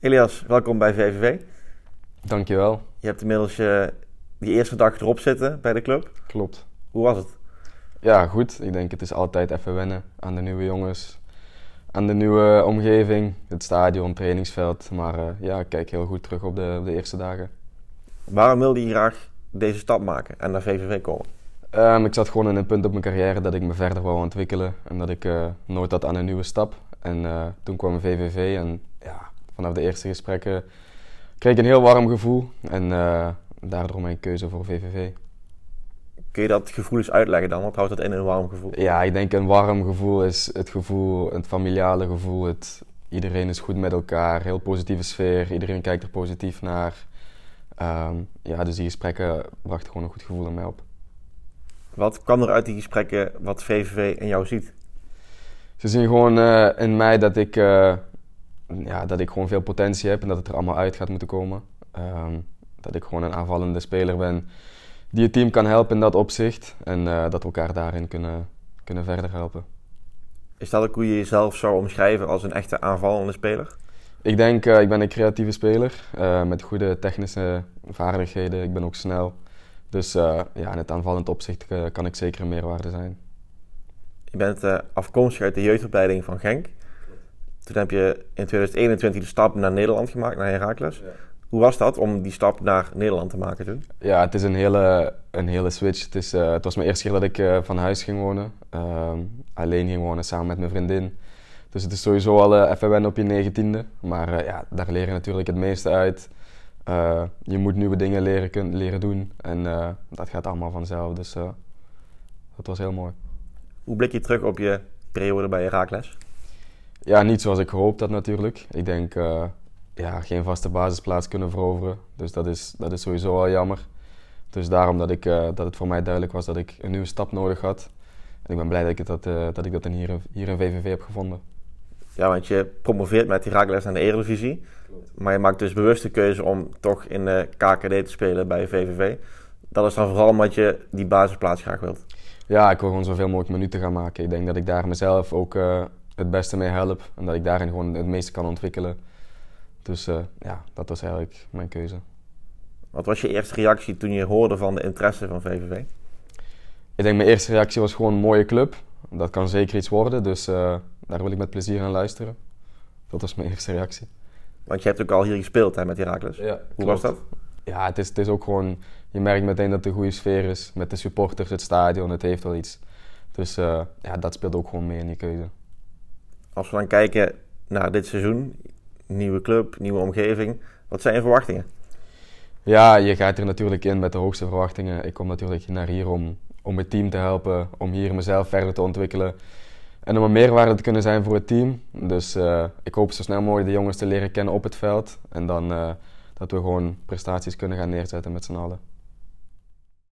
Elias, welkom bij VVV. Dankjewel. Je hebt inmiddels je eh, die eerste dag erop zitten bij de club. Klopt. Hoe was het? Ja, goed. Ik denk het is altijd even wennen aan de nieuwe jongens, aan de nieuwe omgeving, het stadion, trainingsveld. Maar eh, ja, ik kijk heel goed terug op de, op de eerste dagen. Waarom wilde je graag deze stap maken en naar VVV komen? Ehm, ik zat gewoon in een punt op mijn carrière dat ik me verder wou ontwikkelen en dat ik uh, nooit had aan een nieuwe stap. En toen kwam VVV en ja, vanaf de eerste gesprekken kreeg ik een heel warm gevoel en eh, daardoor mijn keuze voor VVV. Kun je dat gevoel eens uitleggen dan? Wat houdt dat in, een warm gevoel? Ja, ik denk een warm gevoel is het gevoel, het familiale gevoel. Het, iedereen is goed met elkaar, heel positieve sfeer, iedereen kijkt er positief naar. Ehm, ja, dus die gesprekken brachten gewoon een goed gevoel in mij op. Wat kwam er uit die gesprekken wat VVV in jou ziet? Ze zien gewoon eh, in mij dat ik eh, ja, dat ik gewoon veel potentie heb en dat het er allemaal uit gaat moeten komen. Ehm, dat ik gewoon een aanvallende speler ben die het team kan helpen in dat opzicht. En eh, dat we elkaar daarin kunnen, kunnen verder helpen. Is dat ook hoe je jezelf zou omschrijven als een echte aanvallende speler? Ik denk, uh, ik ben een creatieve speler eh, met goede technische vaardigheden. Ik ben ook snel. Dus ja, in het aanvallend opzicht kan ik zeker een meerwaarde zijn. Je bent afkomstig uit de jeugdopleiding van Genk. Toen heb je in 2021 de stap naar Nederland gemaakt, naar Herakles. Hoe was dat om die stap naar Nederland te maken toen? Ja, het is een hele, een hele switch. Het, is, eh, het was mijn eerste keer dat ik eh, van huis ging wonen. Ehm, alleen ging wonen samen met mijn vriendin. Dus het is sowieso al eh, even wennen op je negentiende. Maar ja, daar leer je natuurlijk het meeste uit. je moet nieuwe dingen leren, kunnen, leren doen. En dat gaat allemaal vanzelf. Dus dat was heel mooi. Hoe blik je terug op je periode bij Herakles? Ja, niet zoals ik gehoopt had natuurlijk. Ik denk, eh, ja, geen vaste basisplaats kunnen veroveren. Dus dat is, dat is sowieso al jammer. Dus daarom dat, ik, eh, dat het voor mij duidelijk was dat ik een nieuwe stap nodig had. En ik ben blij dat ik dat, eh, dat, ik dat in hier, hier in VVV heb gevonden. Ja, want je promoveert met Herakles naar de Eredivisie. Maar je maakt dus bewust de keuze om toch in de KKD te spelen bij VVV. Dat is dan vooral omdat je die basisplaats graag wilt. Ja, ik wil gewoon zoveel mogelijk minuten gaan maken. Ik denk dat ik daar mezelf ook het beste mee help. En dat ik daarin gewoon het meeste kan ontwikkelen. Dus eh, ja, dat was eigenlijk mijn keuze. Wat was je eerste reactie toen je hoorde van de interesse van VVV? Ik denk mijn eerste reactie was gewoon een mooie club. Dat kan zeker iets worden, dus eh, daar wil ik met plezier aan luisteren. Dat was mijn eerste reactie. Want je hebt ook al hier gespeeld hè, met Iraklis. Ja, Hoe was dat? Ja, het is, het is ook gewoon... Je merkt meteen dat het een goede sfeer is. Met de supporters, het stadion, het heeft wel iets. Dus eh, ja, dat speelt ook gewoon mee in die keuze als we dan kijken naar dit seizoen, nieuwe club, nieuwe omgeving, wat zijn je verwachtingen? Ja, je gaat er natuurlijk in met de hoogste verwachtingen. Ik kom natuurlijk naar hier om, om het team te helpen, om hier mezelf verder te ontwikkelen. En om een meerwaarde te kunnen zijn voor het team. Dus eh, ik hoop zo snel mogelijk de jongens te leren kennen op het veld. En dan eh, dat we gewoon prestaties kunnen gaan neerzetten met z'n allen.